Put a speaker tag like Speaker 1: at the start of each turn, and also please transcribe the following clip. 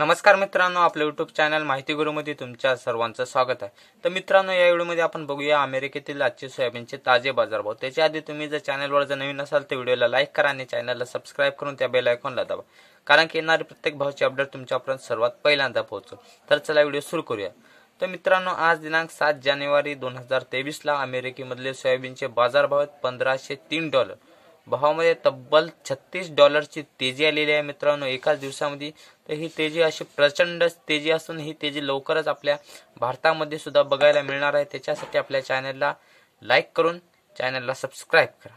Speaker 1: नमस्कार मित्रांनो आपल्या युट्यूब चॅनल माहिती गुरुमध्ये तुमच्या सर्वांचं स्वागत आहे तर मित्रांनो या व्हिडिओमध्ये आपण बघूया अमेरिकेतील आजचे सोयाबीनचे ताजे बाजारभाव त्याच्या आधी तुम्ही जर चॅनलवर जर नवीन असाल तर व्हिडिओला लाईक करा आणि चॅनलला सबस्क्राईब करून त्या बेल आयकॉनला दाबा कारण की येणारे प्रत्येक भावची अपडेट तुमच्यापर्यंत सर्वात पहिल्यांदा पोहोचो तर चला व्हिडिओ सुरू करूया तर मित्रांनो आज दिनांक सात जानेवारी दोन हजार तेवीसला अमेरिकेमधले सोयाबीनचे बाजारभाव आहेत पंधराशे तीन डॉलर भावामध्ये तब्बल छत्तीस डॉलरची तेजी आलेली आहे मित्रांनो एकाच दिवसामध्ये तर ही तेजी अशी प्रचंड तेजी असून ही तेजी लवकरच आपल्या भारतामध्ये सुद्धा बघायला मिळणार आहे त्याच्यासाठी आपल्या चॅनलला लाईक करून चॅनलला सबस्क्राईब करा